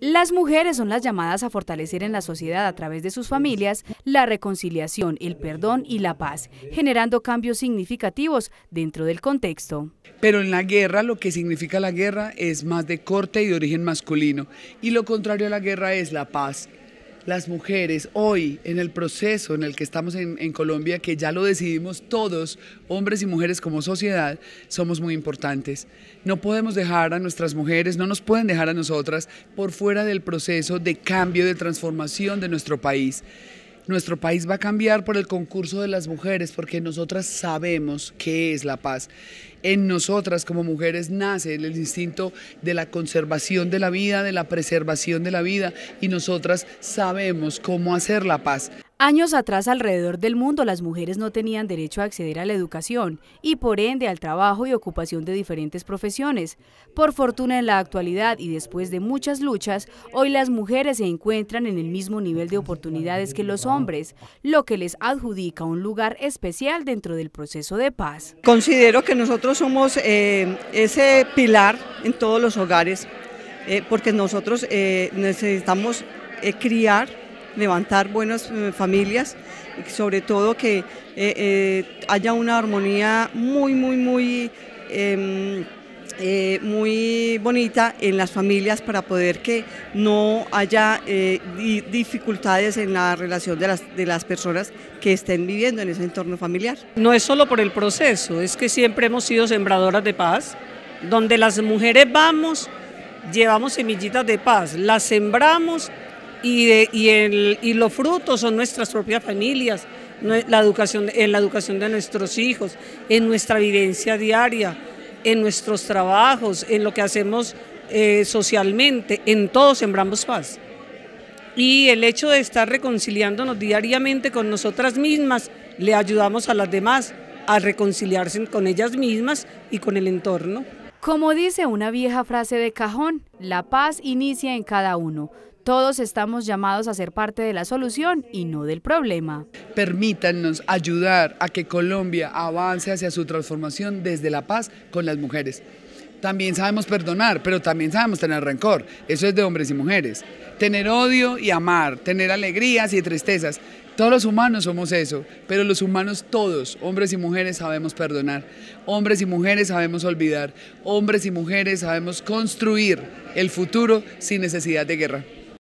Las mujeres son las llamadas a fortalecer en la sociedad a través de sus familias la reconciliación, el perdón y la paz, generando cambios significativos dentro del contexto. Pero en la guerra lo que significa la guerra es más de corte y de origen masculino y lo contrario a la guerra es la paz, las mujeres hoy en el proceso en el que estamos en, Colombia, que ya lo decidimos todos, hombres y mujeres como sociedad, somos muy importantes. No podemos dejar a nuestras mujeres, no nos pueden dejar a nosotras por fuera del proceso de cambio, de transformación de nuestro país. Nuestro país va a cambiar por el concurso de las mujeres porque nosotras sabemos qué es la paz. En nosotras como mujeres nace el instinto de la conservación de la vida, de la preservación de la vida y nosotras sabemos cómo hacer la paz. Años atrás alrededor del mundo las mujeres no tenían derecho a acceder a la educación y por ende al trabajo y ocupación de diferentes profesiones. Por fortuna en la actualidad y después de muchas luchas, hoy las mujeres se encuentran en el mismo nivel de oportunidades que los hombres, lo que les adjudica un lugar especial dentro del proceso de paz. Considero que nosotros somos eh, ese pilar en todos los hogares, eh, porque nosotros eh, necesitamos criar levantar buenas eh, familias, sobre todo que eh, eh, haya una armonía muy, muy, muy... Em, muy bonita en las familias para poder que no haya dificultades en la relación de las, de las personas que estén viviendo en ese entorno familiar. No es solo por el proceso, es que siempre hemos sido sembradoras de paz, donde las mujeres vamos, llevamos semillitas de paz, las sembramos y, los frutos son nuestras propias familias, la educación, en la educación de nuestros hijos, en nuestra vivencia diaria, en nuestros trabajos, en lo que hacemos eh, socialmente, en todo sembramos paz. Y el hecho de estar reconciliándonos diariamente con nosotras mismas, le ayudamos a las demás a reconciliarse con ellas mismas y con el entorno. Como dice una vieja frase de cajón, la paz inicia en cada uno. Todos estamos llamados a ser parte de la solución y no del problema. Permítannos ayudar a que Colombia avance hacia su transformación desde la paz con las mujeres. También sabemos perdonar, pero también sabemos tener rencor. Eso es de hombres y mujeres. Tener odio y amar, tener alegrías y tristezas. Todos los humanos somos eso, pero los humanos todos, hombres y mujeres, sabemos perdonar, hombres y mujeres sabemos olvidar, hombres y mujeres sabemos construir el futuro sin necesidad de guerra.